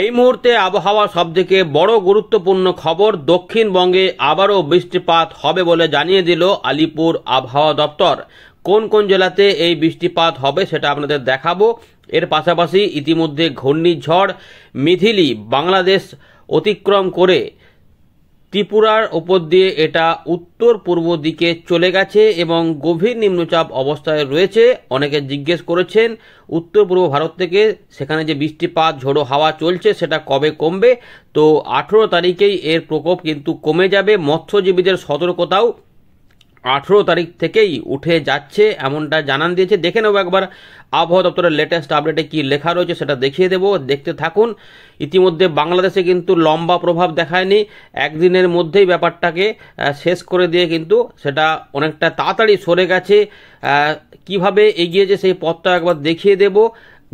এই মুহূর্তে আবহাওয়া সবথেকে বড় গুরুত্বপূর্ণ খবর দক্ষিণবঙ্গে আবারও বৃষ্টিপাত হবে বলে জানিয়ে দিল আলিপুর আবহাওয়া দপ্তর কোন কোন জেলাতে এই বৃষ্টিপাত হবে সেটা আপনাদের দেখাবো এর পাশাপাশি ইতিমধ্যে ঘূর্ণিঝড় মিথিলি বাংলাদেশ অতিক্রম করে ত্রিপুরার ওপর দিয়ে এটা উত্তর পূর্ব দিকে চলে গেছে এবং গভীর নিম্নচাপ অবস্থায় রয়েছে অনেকে জিজ্ঞেস করেছেন উত্তর পূর্ব ভারত থেকে সেখানে যে বৃষ্টিপাত ঝোড়ো হাওয়া চলছে সেটা কবে কমবে তো আঠেরো তারিখেই এর প্রকোপ কিন্তু কমে যাবে মৎস্যজীবীদের সতর্কতাও আঠেরো তারিখ থেকেই উঠে যাচ্ছে এমনটা জানান দিয়েছে দেখে নেবো একবার আবহাওয়া দপ্তরের লেটেস্ট আপডেটে কি লেখা রয়েছে সেটা দেখিয়ে দেব দেখতে থাকুন ইতিমধ্যে বাংলাদেশে কিন্তু লম্বা প্রভাব দেখায়নি একদিনের মধ্যেই ব্যাপারটাকে শেষ করে দিয়ে কিন্তু সেটা অনেকটা তাড়াতাড়ি সরে গেছে কিভাবে এগিয়েছে সেই পথটা একবার দেখিয়ে দেব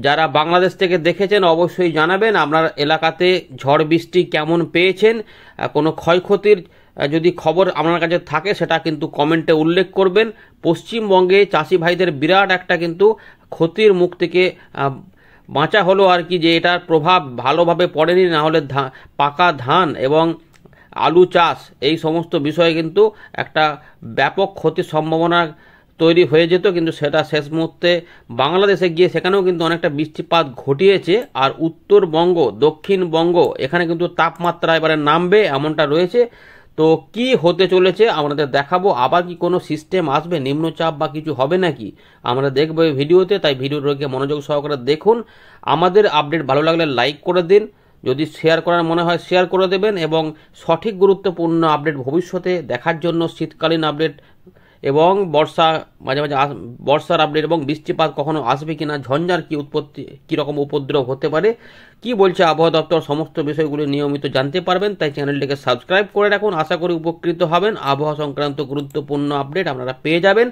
যারা বাংলাদেশ থেকে দেখেছেন অবশ্যই জানাবেন আপনার এলাকাতে ঝড় বৃষ্টি কেমন পেয়েছেন কোনো ক্ষয়ক্ষতির যদি খবর আপনার কাছে থাকে সেটা কিন্তু কমেন্টে উল্লেখ করবেন পশ্চিমবঙ্গে চাষি ভাইদের বিরাট একটা কিন্তু ক্ষতির মুখ থেকে বাঁচা হলো আর কি যে এটার প্রভাব ভালোভাবে পড়েনি না হলে পাকা ধান এবং আলু চাষ এই সমস্ত বিষয়ে কিন্তু একটা ব্যাপক ক্ষতির সম্ভাবনা তৈরি হয়ে যেত কিন্তু সেটা শেষ মুহূর্তে বাংলাদেশে গিয়ে সেখানেও কিন্তু অনেকটা বৃষ্টিপাত ঘটিয়েছে আর উত্তরবঙ্গ দক্ষিণবঙ্গ এখানে কিন্তু তাপমাত্রা এবারে নামবে এমনটা রয়েছে তো কি হতে চলেছে আমাদের দেখাবো আবার কি কোনো সিস্টেম আসবে নিম্নচাপ বা কিছু হবে নাকি আমরা দেখবো এই ভিডিওতে তাই ভিডিওটাকে মনোযোগ সহকারে দেখুন আমাদের আপডেট ভালো লাগলে লাইক করে দিন যদি শেয়ার করার মনে হয় শেয়ার করে দেবেন এবং সঠিক গুরুত্বপূর্ণ আপডেট ভবিষ্যতে দেখার জন্য শীতকালীন আপডেট এবং বর্ষা মাঝে মাঝে বর্ষার আপডেট এবং বৃষ্টিপাত কখনো আসবে কি না ঝঞ্ঝার কী উৎপত্তি কীরকম উপদ্রব হতে পারে কি বলছে আবহাওয়া দপ্তর সমস্ত বিষয়গুলি নিয়মিত জানতে পারবেন তাই চ্যানেলটিকে সাবস্ক্রাইব করে রাখুন আশা করি উপকৃত হবেন আবহাওয়া সংক্রান্ত গুরুত্বপূর্ণ আপডেট আপনারা পেয়ে যাবেন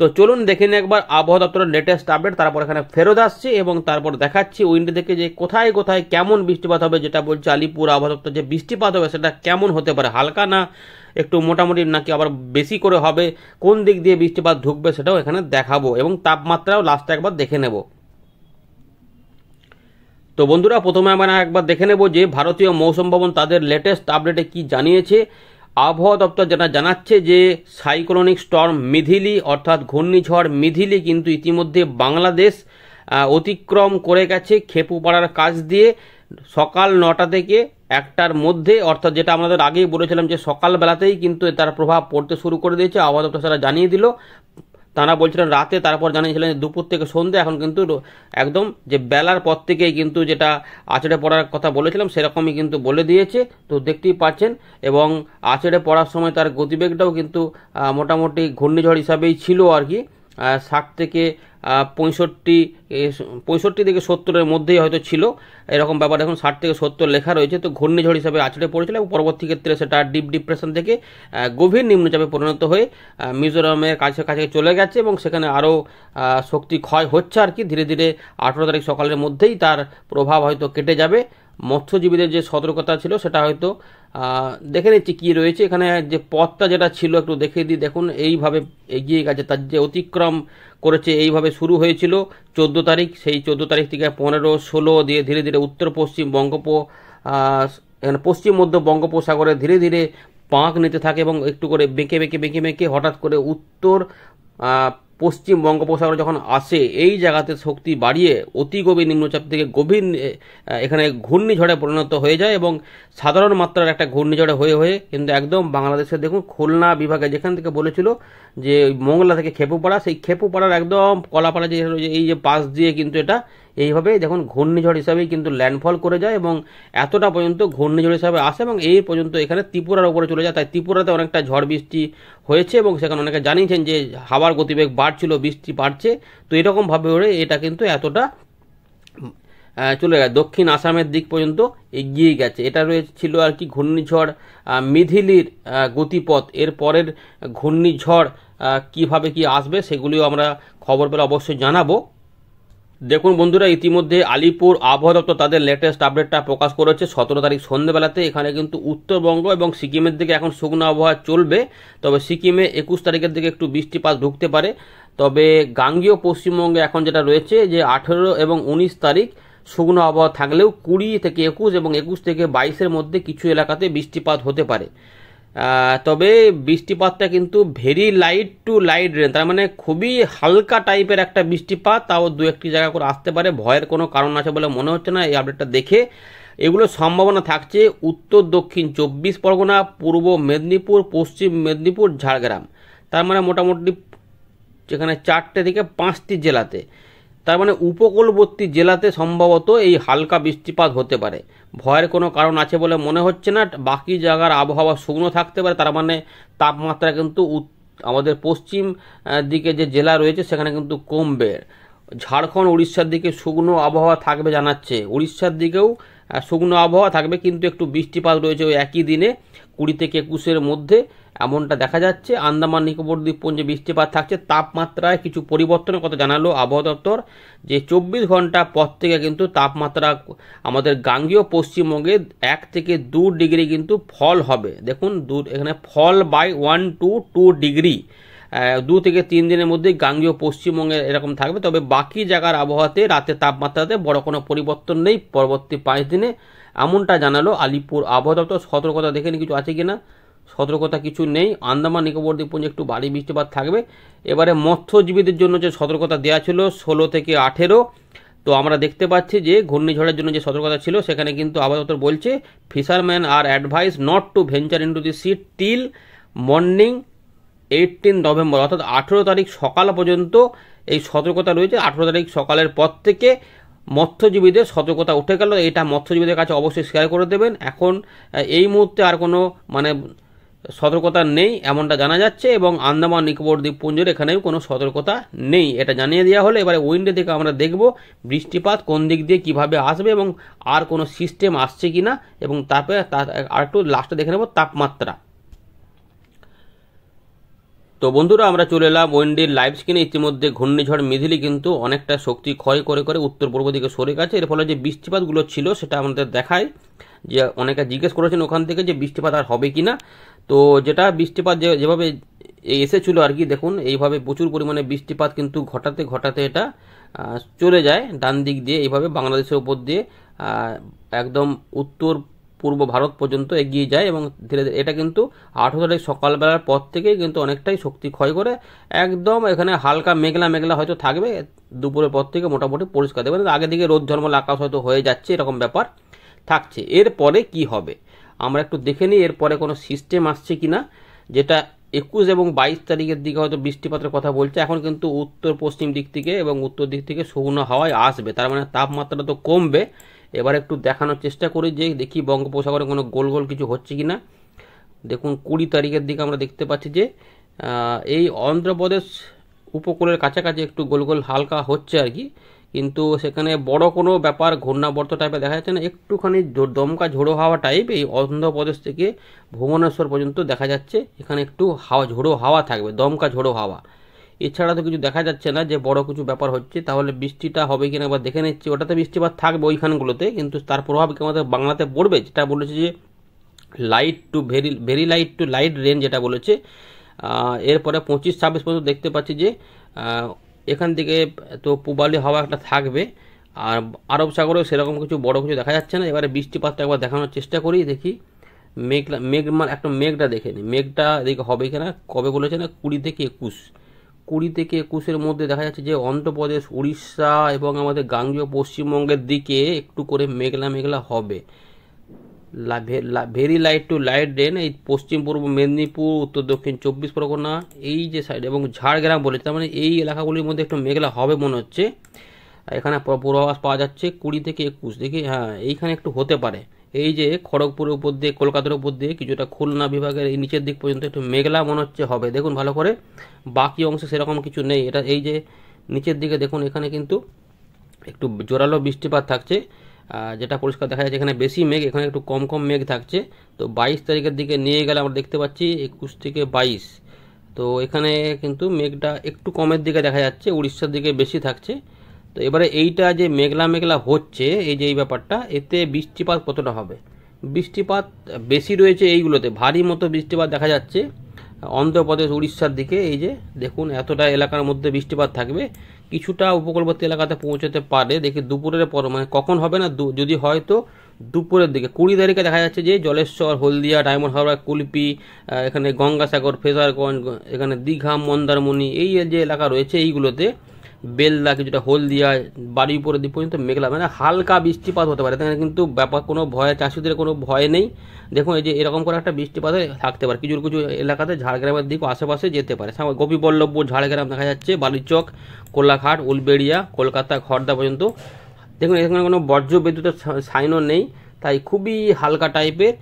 তো চলুন দেখে নিই একবার আবহাওয়া দপ্তরের লেটেস্ট আপডেট তারপর এখানে ফেরত আসছে এবং তারপর দেখাচ্ছি উইন্ডো থেকে যে কোথায় কোথায় কেমন বৃষ্টিপাত হবে যেটা বলছে আলিপুর আবহাওয়া দপ্তর যে বৃষ্টিপাত হবে সেটা কেমন হতে পারে হালকা না একটু মোটামুটি নাকি আবার বেশি করে হবে কোন দিক দিয়ে বৃষ্টিপাত ঢুকবে সেটাও এখানে দেখাবো এবং তাপমাত্রাও লাস্টে একবার দেখে নেব তো বন্ধুরা প্রথমে আমরা একবার দেখে নেব যে ভারতীয় মৌসুম ভবন তাদের লেটেস্ট আপডেটে কি জানিয়েছে আবহাওয়া দপ্তর যেটা জানাচ্ছে যে সাইক্লোনিক স্টর্ম মিধিলি অর্থাৎ ঘূর্ণিঝড় মিধিলি কিন্তু ইতিমধ্যে বাংলাদেশ অতিক্রম করে গেছে খেপুপাড়ার কাজ দিয়ে সকাল নটা থেকে একটার মধ্যে অর্থাৎ যেটা আমাদের আগেই বলেছিলাম যে সকালবেলাতেই কিন্তু তার প্রভাব পড়তে শুরু করে দিয়েছে আবহাওয়া দপ্তর সেটা জানিয়ে দিল তারা বলছিলেন রাতে তারপর জানিয়েছিলেন যে দুপুর থেকে সন্ধ্যে এখন কিন্তু একদম যে বেলার পর থেকেই কিন্তু যেটা আচড়ে পড়ার কথা বলেছিলাম সেরকমই কিন্তু বলে দিয়েছে তো দেখতেই পাচ্ছেন এবং আচড়ে পড়ার সময় তার গতিবেগটাও কিন্তু মোটামুটি ঘূর্ণিঝড় হিসাবেই ছিল আর কি ষাট থেকে পঁয়ষট্টি পঁয়ষট্টি থেকে সত্তরের মধ্যেই হয়তো ছিল এরকম ব্যাপার এখন ষাট থেকে সত্তর লেখা রয়েছে তো ঘূর্ণিঝড় হিসাবে আছড়ে পড়েছিল এবং পরবর্তী ক্ষেত্রে সেটা ডিপ ডিপ্রেশন থেকে গভীর নিম্নচাপে পরিণত হয়ে মিজোরামের কাছে কাছে চলে গেছে এবং সেখানে আরও শক্তি ক্ষয় হচ্ছে আর কি ধীরে ধীরে আঠেরো তারিখ সকালের মধ্যেই তার প্রভাব হয়তো কেটে যাবে মৎস্যজীবীদের যে সতর্কতা ছিল সেটা হয়তো দেখে নিচ্ছি কী রয়েছে এখানে যে পথটা যেটা ছিল একটু দেখে দিই দেখুন এইভাবে এগিয়ে গেছে তার যে অতিক্রম করেছে এইভাবে শুরু হয়েছিল চোদ্দো তারিখ সেই চোদ্দো তারিখ থেকে পনেরো ষোলো দিয়ে ধীরে ধীরে উত্তর পশ্চিম বঙ্গোপ পশ্চিম মধ্য বঙ্গোপসাগরে ধীরে ধীরে পাঁক নিতে থাকে এবং একটু করে বেঁকে বেঁকে বেঁকে বেঁকে হঠাৎ করে উত্তর পশ্চিম বঙ্গোপসাগরে যখন আসে এই জায়গাতে শক্তি বাড়িয়ে অতি গভীর নিম্নচাপ থেকে গভীর এখানে ঘূর্ণিঝড়ে পরিণত হয়ে যায় এবং সাধারণ মাত্রার একটা ঘূর্ণিঝড়ে হয়ে হয়ে কিন্তু একদম বাংলাদেশে দেখুন খুলনা বিভাগে যেখান থেকে বলেছিল যে মোংলা থেকে খেপুপাড়া সেই খেপুপাড়ার একদম কলাপাড়া যে এই যে পাশ দিয়ে কিন্তু এটা এইভাবে দেখুন ঘূর্ণিঝড় হিসাবেই কিন্তু ল্যান্ডফল করে যায় এবং এতটা পর্যন্ত ঘূর্ণিঝড় হিসাবে আসে এবং এই পর্যন্ত এখানে ত্রিপুরার উপরে চলে যায় তাই ত্রিপুরাতে অনেকটা ঝড় বৃষ্টি হয়েছে এবং সেখানে অনেকে জানিয়েছেন যে হাওয়ার গতিবেগ বাড়ছিল বৃষ্টি বাড়ছে তো এরকমভাবে ওরে এটা কিন্তু এতটা চলে গেছে দক্ষিণ আসামের দিক পর্যন্ত এগিয়ে গেছে এটা রয়েছিল আর কি ঘূর্ণিঝড় মিধিলির গতিপথ এর পরের ঘূর্ণিঝড় কিভাবে কি আসবে সেগুলিও আমরা খবর পেলে অবশ্যই জানাবো দেখুন বন্ধুরা ইতিমধ্যে আলিপুর আবহাওয়া দপ্তর তাদের লেটেস্ট আপডেটটা প্রকাশ করেছে সতেরো তারিখ সন্ধ্যেবেলাতে এখানে কিন্তু উত্তরবঙ্গ এবং সিকিমের দিকে এখন শুকনো আবহাওয়া চলবে তবে সিকিমে একুশ তারিখের দিকে একটু বৃষ্টিপাত ঢুকতে পারে তবে গাঙ্গীয় পশ্চিমবঙ্গে এখন যেটা রয়েছে যে আঠেরো এবং উনিশ তারিখ শুকনো আবহাওয়া থাকলেও কুড়ি থেকে একুশ এবং একুশ থেকে বাইশের মধ্যে কিছু এলাকাতে বৃষ্টিপাত হতে পারে তবে বৃষ্টিপাতটা কিন্তু very light to light rain তার মানে খুবই হালকা টাইপের একটা বৃষ্টিপাত তাও দু একটি জায়গা করে আসতে পারে ভয়ের কোনো কারণ আছে বলে মনে হচ্ছে না এই আপডেটটা দেখে এগুলো সম্ভাবনা থাকছে উত্তর দক্ষিণ চব্বিশ পরগনা পূর্ব মেদিনীপুর পশ্চিম মেদিনীপুর ঝাড়গ্রাম তার মানে মোটামুটি যেখানে চারটে থেকে পাঁচটি জেলাতে তার মানে উপকূলবর্তী জেলাতে সম্ভবত এই হালকা বৃষ্টিপাত হতে পারে ভয়ের কোনো কারণ আছে বলে মনে হচ্ছে না বাকি জায়গার আবহাওয়া শুকনো থাকতে পারে তার মানে তাপমাত্রা কিন্তু আমাদের পশ্চিম দিকে যে জেলা রয়েছে সেখানে কিন্তু কমবে ঝাড়খণ্ড উড়িষ্যার দিকে শুকনো আবহাওয়া থাকবে জানাচ্ছে উড়িষ্যার দিকেও শুকনো আবহাওয়া থাকবে কিন্তু একটু বৃষ্টিপাত রয়েছে ওই একই দিনে কুড়ি থেকে একুশের মধ্যে এমনটা দেখা যাচ্ছে আন্দামান নিকোবর দ্বীপপুঞ্জে বৃষ্টিপাত থাকছে তাপমাত্রায় কিছু পরিবর্তনের কথা জানালো আবহাওয়া দপ্তর যে চব্বিশ ঘন্টা পর থেকে কিন্তু তাপমাত্রা আমাদের গাঙ্গীয় পশ্চিমবঙ্গে এক থেকে দু ডিগ্রি কিন্তু ফল হবে দেখুন দু এখানে fall by one to two degree দু থেকে তিন দিনের মধ্যে গাঙ্গীয় পশ্চিমবঙ্গে এরকম থাকবে তবে বাকি জায়গার আবহাওয়াতে রাতে তাপমাত্রাতে বড় কোনো পরিবর্তন নেই পরবর্তী পাঁচ দিনে এমনটা জানালো আলিপুর আবহাওয়া দপ্তর সতর্কতা দেখেনি কিছু আছে কিনা সতর্কতা কিছু নেই আন্দামান নিকোবর দ্বীপপুঞ্জে একটু ভারী বৃষ্টিপাত থাকবে এবারে মৎস্যজীবীদের জন্য যে সতর্কতা দেওয়া ছিল ষোলো থেকে আঠেরো তো আমরা দেখতে পাচ্ছি যে ঘূর্ণিঝড়ের জন্য যে সতর্কতা ছিল সেখানে কিন্তু আপাতত বলছে fisherman are advice not to venture into the sea till morning eighteen November অর্থাৎ আঠেরো তারিখ সকাল পর্যন্ত এই সতর্কতা রয়েছে আঠেরো তারিখ সকালের পর থেকে মৎস্যজীবীদের সতর্কতা উঠে গেল এটা মৎস্যজীবীদের কাছে অবশ্যই শেয়ার করে দেবেন এখন এই মুহূর্তে আর কোনো মানে সতর্কতা নেই এমনটা জানা যাচ্ছে এবং আন্দামান নিকোবর দ্বীপপুঞ্জের এখানেও কোনো সতর্কতা নেই এটা জানিয়ে দেওয়া হলে এবারে উইন্ডে থেকে আমরা দেখব বৃষ্টিপাত কোন দিক দিয়ে কিভাবে আসবে এবং আর কোনো সিস্টেম আসছে কি না এবং তারপরে তার আর একটু লাস্টে দেখে নেব তাপমাত্রা তো বন্ধুরা আমরা চলে এলাম ওয়েন্ডির লাইভ স্ক্রিনে ইতিমধ্যে ঘূর্ণিঝড় মিধিলি কিন্তু অনেকটা শক্তি ক্ষয় করে করে উত্তর পূর্ব দিকে সরে গেছে এর ফলে যে বৃষ্টিপাতগুলো ছিল সেটা আমাদের দেখায় যে অনেকে জিজ্ঞেস করেছেন ওখান থেকে যে বৃষ্টিপাত আর হবে কি না তো যেটা বৃষ্টিপাত যেভাবে এসেছিলো আর কি দেখুন এইভাবে প্রচুর পরিমাণে বৃষ্টিপাত কিন্তু ঘটাতে ঘটাতে এটা চলে যায় ডান দিক দিয়ে এইভাবে বাংলাদেশের ওপর দিয়ে একদম উত্তর পূর্ব ভারত পর্যন্ত এগিয়ে যায় এবং ধীরে ধীরে এটা কিন্তু আঠেরো তারিখ সকালবেলার পর থেকেই কিন্তু অনেকটাই শক্তি ক্ষয় করে একদম এখানে হালকা মেঘলা মেঘলা হয়তো থাকবে দুপুরের পর থেকে মোটামুটি পরিষ্কার দেবে আগে দিকে রোদ ঝলমল আকাশ হয়তো হয়ে যাচ্ছে এরকম ব্যাপার থাকছে এরপরে কি হবে আমরা একটু দেখে নিই এরপরে কোনো সিস্টেম আসছে কি না যেটা একুশ এবং বাইশ তারিখের দিকে হয়তো বৃষ্টিপাতের কথা বলছে এখন কিন্তু উত্তর পশ্চিম দিক থেকে এবং উত্তর দিক থেকে শুকনো হাওয়ায় আসবে তার মানে তাপমাত্রা তো কমবে এবার একটু দেখানোর চেষ্টা করি যে দেখি বঙ্গোপসাগরে কোনো গোল গোল কিছু হচ্ছে কি না দেখুন কুড়ি তারিখের দিকে আমরা দেখতে পাচ্ছি যে এই অন্ধ্রপ্রদেশ উপকূলের কাছাকাছি একটু গোল গোল হালকা হচ্ছে আর কি কিন্তু সেখানে বড় কোনো ব্যাপার ঘূর্ণাবর্ত টাইপে দেখা যাচ্ছে না একটুখানি দমকা ঝোড়ো হাওয়া টাইপ এই অন্ধ্রপ্রদেশ থেকে ভুবনেশ্বর পর্যন্ত দেখা যাচ্ছে এখানে একটু হাওয়া ঝোড়ো হাওয়া থাকবে দমকা ঝোড়ো হাওয়া এছাড়া তো কিছু দেখা যাচ্ছে না যে বড় কিছু ব্যাপার হচ্ছে তাহলে বৃষ্টিটা হবে কিনা একবার দেখে নিচ্ছি ওটাতে বৃষ্টিপাত থাকবে ওইখানগুলোতে কিন্তু তার প্রভাব কি আমাদের বাংলাতে পড়বে যেটা বলেছে যে light to very very light to light rain যেটা বলেছে এরপরে পঁচিশ ছাব্বিশ পর্যন্ত দেখতে পাচ্ছি যে এখান থেকে তো পূবালি হাওয়া একটা থাকবে আর আরব সাগরেও সেরকম কিছু বড় কিছু দেখা যাচ্ছে না এবারে বৃষ্টিপাতটা একবার দেখানোর চেষ্টা করি দেখি মেঘ মানে একটা মেঘটা দেখে নিই মেঘটা এদিকে হবে কিনা কবে বলেছে না কুড়ি থেকে একুশ কুড়ি থেকে একুশের মধ্যে দেখা যাচ্ছে যে অন্ধ্রপ্রদেশ উড়িষ্যা এবং আমাদের গাঙ্গীয় পশ্চিমবঙ্গের দিকে একটু করে মেঘলা মেঘলা হবে very light to light den এই পশ্চিম পূর্ব মেদিনীপুর উত্তর দক্ষিণ চব্বিশ পরগনা এই যে সাইড এবং ঝাড়গ্রাম বলে তার মানে এই এলাকাগুলির মধ্যে একটু মেঘলা হবে মনে হচ্ছে এখানে পূর্বাভাস পাওয়া যাচ্ছে কুড়ি থেকে একুশ দেখি হ্যাঁ এইখানে একটু হতে পারে এই যে খড়গপুর উপর দিয়ে কলকাতার উপর দিয়ে কিছুটা খুলনা বিভাগের এই নিচের দিক পর্যন্ত একটু মেঘলা মনে হচ্ছে হবে দেখুন ভালো করে বাকি অংশে সেরকম কিছু নেই এটা এই যে নিচের দিকে দেখুন এখানে কিন্তু একটু জোরালো বৃষ্টিপাত থাকছে যেটা পরিষ্কার দেখা যাচ্ছে এখানে বেশি মেঘ এখানে একটু কম কম মেঘ থাকছে তো বাইশ তারিখের দিকে নিয়ে গেলে আমরা দেখতে পাচ্ছি একুশ থেকে বাইশ তো এখানে কিন্তু মেঘটা একটু কমের দিকে দেখা যাচ্ছে উড়িষ্যার দিকে বেশি থাকছে তো এবারে এইটা যে মেঘলা মেঘলা হচ্ছে এই যে এই ব্যাপারটা এতে বৃষ্টিপাত কতটা হবে বৃষ্টিপাত বেশি রয়েছে এইগুলোতে ভারী মতো বৃষ্টিপাত দেখা যাচ্ছে অন্ধ্রপ্রদেশ উড়িষ্যার দিকে এই যে দেখুন এতটা এলাকার মধ্যে বৃষ্টিপাত থাকবে কিছুটা উপকূলবর্তী এলাকাতে পৌঁছতে পারে দেখি দুপুরের পর মানে কখন হবে না যদি হয়তো দুপুরের দিকে কুড়ি তারিখে দেখা যাচ্ছে যে জলেশ্বর হলদিয়া ডায়মন্ড হাওড়া কুলপি এখানে গঙ্গাসাগর ফেজারগঞ্জ এখানে দীঘা মন্দারমণি এই যে এলাকা রয়েছে এইগুলোতে বেলদা কিছুটা হলদিয়া বাড়ির উপরে দিক পর্যন্ত মেঘলা মানে হালকা বৃষ্টিপাত হতে পারে তাহলে কিন্তু ব্যাপার কোনো ভয় চাষিদের কোনো ভয় নেই দেখুন এই যে এরকম করে একটা বৃষ্টিপাত থাকতে পারে কিছু কিছু এলাকাতে ঝাড়গ্রামের দিক আশেপাশে যেতে পারে গোপীবল্লভপুর ঝাড়গ্রাম দেখা যাচ্ছে বালিচক কোলাঘাট উলবেড়িয়া কলকাতা খড়দা পর্যন্ত দেখুন এখানে কোনো বর্জ্য বিদ্যুতের সাইনও নেই তাই খুবই হালকা টাইপের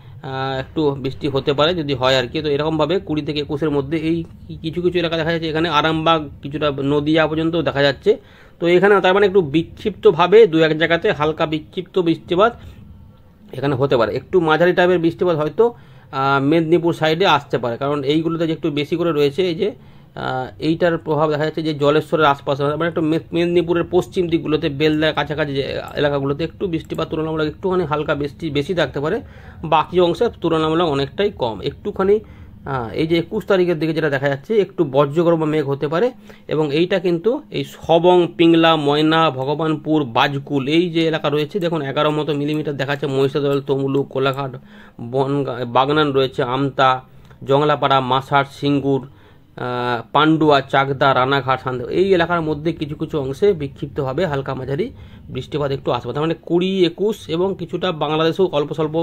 একটু বৃষ্টি হতে পারে যদি হয় আর কি তো এরকমভাবে কুড়ি থেকে একুশের মধ্যে এই কিছু কিছু এলাকা দেখা যাচ্ছে এখানে আরামবাগ কিছুটা নদিয়া পর্যন্ত দেখা যাচ্ছে তো এখানে তার মানে একটু বিক্ষিপ্তভাবে দু এক জায়গাতে হালকা বিক্ষিপ্ত বৃষ্টিপাত এখানে হতে পারে একটু মাঝারি টাইপের বৃষ্টিপাত হয়তো মেদিনীপুর সাইডে আসতে পারে কারণ এইগুলোতে যে একটু বেশি করে রয়েছে এই যে এইটার প্রভাব দেখা যাচ্ছে যে জলেশ্বরের আশপাশে মানে একটু মেদিনীপুরের পশ্চিম দিকগুলোতে বেলদার কাছাকাছি এলাকাগুলোতে একটু বৃষ্টিপাত তুলনামূলক একটুখানি হালকা বৃষ্টি বেশি থাকতে পারে বাকি অংশে তুলনামূলক অনেকটাই কম একটুখানি এই যে একুশ তারিখের দিকে যেটা দেখা যাচ্ছে একটু বজ্রগর্ভ মেঘ হতে পারে এবং এইটা কিন্তু এই সবং পিংলা ময়না ভগবানপুর বাজকুল এই যে এলাকা রয়েছে দেখুন এগারো মতো মিলিমিটার দেখাচ্ছে মহিষাদল তমলু কোলাঘাট বনগা বাগনান রয়েছে আমতা জংলাপাড়া মাসার সিঙ্গুর পান্ডুয়া চাকদা রানাঘাট সান্দ এই এলাকার মধ্যে কিছু কিছু অংশে বিক্ষিপ্তভাবে হালকা মাঝারি বৃষ্টিপাত একটু আসবে তার মানে কুড়ি একুশ এবং কিছুটা বাংলাদেশেও অল্প স্বল্প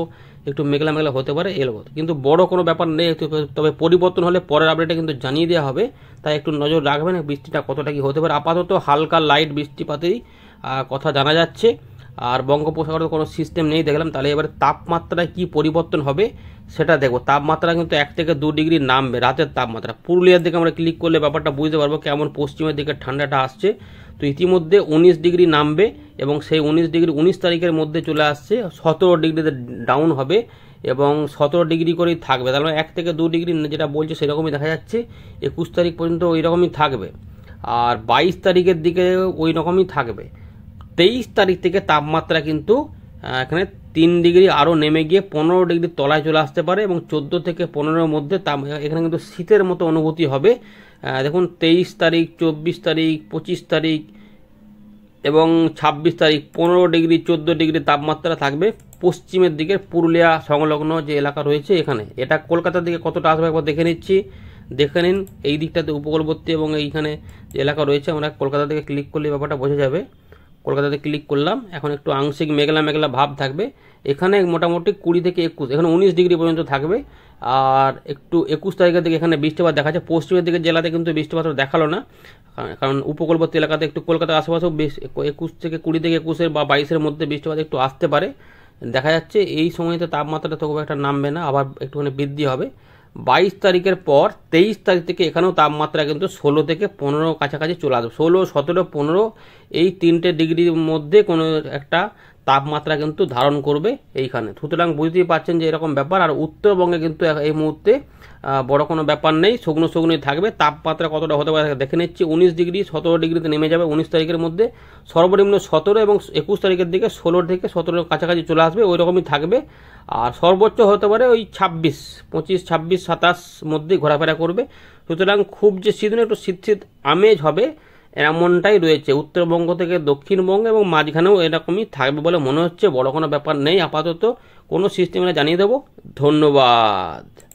একটু মেঘলা মেঘলা হতে পারে এর কিন্তু বড় কোনো ব্যাপার নেই তবে পরিবর্তন হলে পরের আপডেটে কিন্তু জানিয়ে দেওয়া হবে তাই একটু নজর রাখবেন বৃষ্টিটা কতটা কি হতে পারে আপাতত হালকা লাইট বৃষ্টিপাতেই কথা জানা যাচ্ছে আর বঙ্গোপসাগরে কোনো সিস্টেম নেই দেখলাম তাহলে এবারে তাপমাত্রায় কি পরিবর্তন হবে সেটা দেখবো তাপমাত্রা কিন্তু এক থেকে দু ডিগ্রি নামবে রাতের তাপমাত্রা পুরুলিয়ার দিকে আমরা ক্লিক করলে ব্যাপারটা বুঝতে পারবো কেমন পশ্চিমের দিকে ঠান্ডাটা আসছে তো ইতিমধ্যে উনিশ ডিগ্রি নামবে এবং সেই উনিশ ডিগ্রি উনিশ তারিখের মধ্যে চলে আসছে সতেরো ডিগ্রিতে ডাউন হবে এবং সতেরো ডিগ্রি করেই থাকবে তাহলে এক থেকে দু ডিগ্রি যেটা বলছে সেরকমই দেখা যাচ্ছে একুশ তারিখ পর্যন্ত ওই রকমই থাকবে আর বাইশ তারিখের দিকে ওই রকমই থাকবে তেইশ তারিখ থেকে তাপমাত্রা কিন্তু এখানে তিন ডিগ্রি আরও নেমে গিয়ে পনেরো ডিগ্রি তলায় চলে আসতে পারে এবং চোদ্দো থেকে পনেরোর মধ্যে তাপ এখানে কিন্তু শীতের মতো অনুভূতি হবে দেখুন তেইশ তারিখ চব্বিশ তারিখ পঁচিশ তারিখ এবং ছাব্বিশ তারিখ পনেরো ডিগ্রি চোদ্দো ডিগ্রি তাপমাত্রা থাকবে পশ্চিমের দিকে পুরুলিয়া সংলগ্ন যে এলাকা রয়েছে এখানে এটা কলকাতার দিকে কতটা আসবে একবার দেখে নিচ্ছি দেখে নিন এই দিকটাতে উপকূলবর্তী এবং এইখানে যে এলাকা রয়েছে আমরা কলকাতা থেকে ক্লিক করলে ব্যাপারটা বোঝা যাবে কলকাতাতে ক্লিক করলাম এখন একটু আংশিক মেঘলা মেঘলা ভাব থাকবে এখানে মোটামুটি কুড়ি থেকে একুশ এখানে উনিশ ডিগ্রি পর্যন্ত থাকবে আর একটু একুশ তারিখের দিকে এখানে বৃষ্টিপাত দেখা যাচ্ছে পশ্চিমের দিকে জেলাতে কিন্তু বৃষ্টিপাত দেখালো না কারণ উপকূলবর্তী এলাকাতে একটু কলকাতার আশেপাশেও বেশ একুশ থেকে কুড়ি থেকে একুশের বা বাইশের মধ্যে বৃষ্টিপাত একটু আসতে পারে দেখা যাচ্ছে এই সময়তে তাপমাত্রাটা তো খুব একটা নামবে না আবার একটুখানি বৃদ্ধি হবে বাইশ তারিখের পর তেইশ তারিখ থেকে এখানেও তাপমাত্রা কিন্তু ষোলো থেকে পনেরো কাছাকাছি চলে আসবে ষোলো সতেরো পনেরো এই তিনটে ডিগ্রির মধ্যে কোনো একটা তাপমাত্রা কিন্তু ধারণ করবে এইখানে সুতরাং বুঝতেই পারছেন যে এরকম ব্যাপার আর উত্তরবঙ্গে কিন্তু এই মুহূর্তে বড় কোনো ব্যাপার নেই শুকনো শুকনোই থাকবে তাপমাত্রা কতটা হতে পারে দেখে নিচ্ছি উনিশ ডিগ্রি সতেরো ডিগ্রিতে নেমে যাবে উনিশ তারিখের মধ্যে সর্বনিম্ন সতেরো এবং একুশ তারিখের দিকে ষোলো থেকে সতেরোর কাছাকাছি চলে আসবে ওই রকমই থাকবে আর সর্বোচ্চ হতে পারে ওই ছাব্বিশ পঁচিশ ছাব্বিশ সাতাশ মধ্যে ঘোরাফেরা করবে সুতরাং খুব যে শীত একটু শীত শীত আমেজ হবে এমনটাই রয়েছে উত্তরবঙ্গ থেকে দক্ষিণবঙ্গ এবং মাঝখানেও এরকমই থাকবে বলে মনে হচ্ছে বড় কোনো ব্যাপার নেই আপাতত কোনো সিস্টেমে জানিয়ে দেবো ধন্যবাদ